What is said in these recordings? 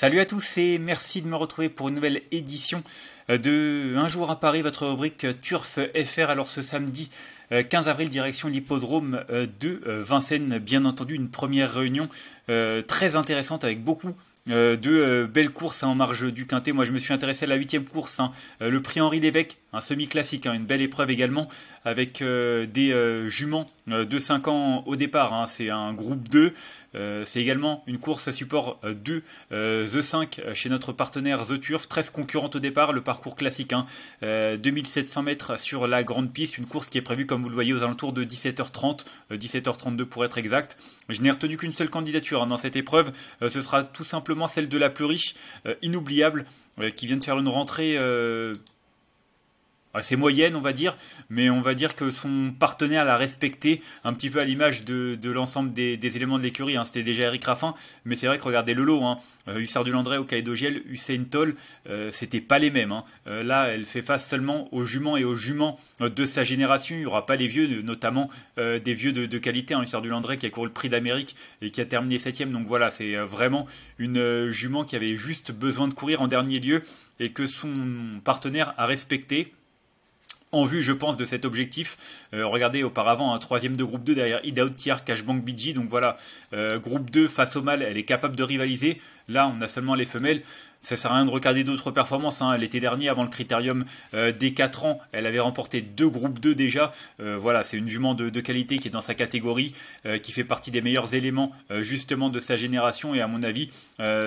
Salut à tous et merci de me retrouver pour une nouvelle édition euh, de Un jour à Paris, votre rubrique Turf FR. Alors ce samedi 15 euh, avril, direction l'hippodrome euh, de Vincennes, bien entendu une première réunion très intéressante avec beaucoup euh, deux euh, belles courses hein, en marge du quintet. Moi, je me suis intéressé à la huitième course, hein. euh, le prix Henri Lévesque, un semi-classique, hein, une belle épreuve également, avec des juments de 5 ans au départ. c'est un groupe 2. c'est également une course à support 2, The 5, chez notre partenaire The Turf. 13 concurrentes au départ, le parcours classique, 2700 mètres sur la grande piste. Une course qui est prévue, comme vous le voyez, aux alentours de 17h30, 17h32 pour être exact. Je n'ai retenu qu'une seule candidature dans cette épreuve. ce sera tout simplement celle de la plus riche, euh, inoubliable, euh, qui vient de faire une rentrée euh, c'est moyenne, on va dire, mais on va dire que son partenaire l'a respecté un petit peu à l'image de, l'ensemble des, éléments de l'écurie. Hein. C'était déjà Eric Raffin, mais c'est vrai que regardez le lot, hein. Euh, Hussard du Landré, Okaido Giel, Hussein Toll, euh, c'était pas les mêmes. Hein. Euh, là, elle fait face seulement aux juments et aux juments de sa génération. Il n'y aura pas les vieux, notamment des vieux de, qualité. Hein. Hussard du Landré qui a couru le prix d'Amérique et qui a terminé septième. Donc voilà, c'est vraiment une jument qui avait juste besoin de courir en dernier lieu et que son partenaire a respecté en vue, je pense, de cet objectif. Euh, regardez auparavant, un troisième de groupe 2 derrière Idaout Cash Cashbank BG. Donc voilà, euh, groupe 2 face au mâle, elle est capable de rivaliser. Là, on a seulement les femelles ça sert à rien de regarder d'autres performances. Hein. L'été dernier, avant le critérium euh, des 4 ans, elle avait remporté deux groupes 2 déjà. Euh, voilà, c'est une jument de, qualité qui est dans sa catégorie, euh, qui fait partie des meilleurs éléments justement de sa génération. Et à mon avis,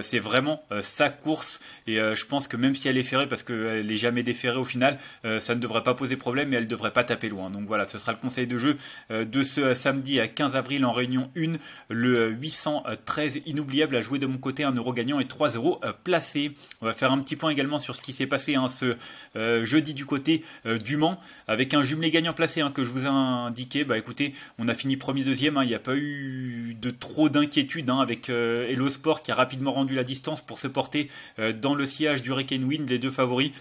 c'est vraiment sa course. Et je pense que même si elle est ferrée, parce qu'elle n'est jamais déferrée au final, ça ne devrait pas poser problème et elle ne devrait pas taper loin. Donc voilà, ce sera le conseil de jeu de ce samedi à 15 avril en Réunion 1. Le 813 inoubliable à jouer de mon côté un euro gagnant et 3 euros placé. On va faire un petit point également sur ce qui s'est passé hein, ce euh, jeudi du côté euh, du Mans, avec un jumelé gagnant placé hein, que je vous ai indiqué. Bah écoutez, on a fini premier deuxième, hein. il n'y a pas eu de trop d'inquiétude avec euh, Hello Sport qui a rapidement rendu la distance pour se porter dans le sillage du Reckon Wind, les deux favoris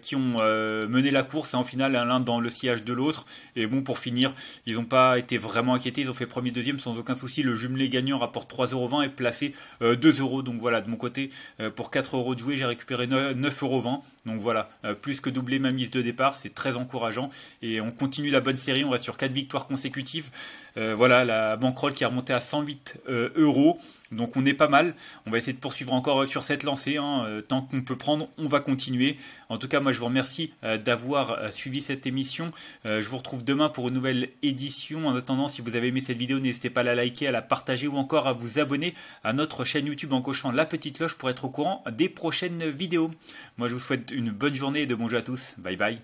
qui ont mené la course, en finale l'un dans le sillage de l'autre. Et bon, pour finir, ils n'ont pas été vraiment inquiétés, ils ont fait premier deuxième sans aucun souci. Le jumelé gagnant rapporte 3,20€ et placé 2€. Donc voilà, de mon côté, pour quatre euros de jouer, j'ai récupéré 9,20 euros. Donc voilà, euh, plus que doubler ma mise de départ, c'est très encourageant. Et on continue la bonne série, on reste sur 4 victoires consécutives. Euh, voilà, la banquerolle qui est remontée à 108 euh, euros. Donc on est pas mal. On va essayer de poursuivre encore euh, sur cette lancée. Hein. Euh, tant qu'on peut prendre, on va continuer. En tout cas, moi je vous remercie euh, d'avoir suivi cette émission. Je vous retrouve demain pour une nouvelle édition. En attendant, si vous avez aimé cette vidéo, n'hésitez pas à la liker, à la partager ou encore à vous abonner à notre chaîne YouTube en cochant la petite cloche pour être au courant des prochaines vidéos. Moi je vous souhaite une bonne journée et de bons à tous. Bye bye.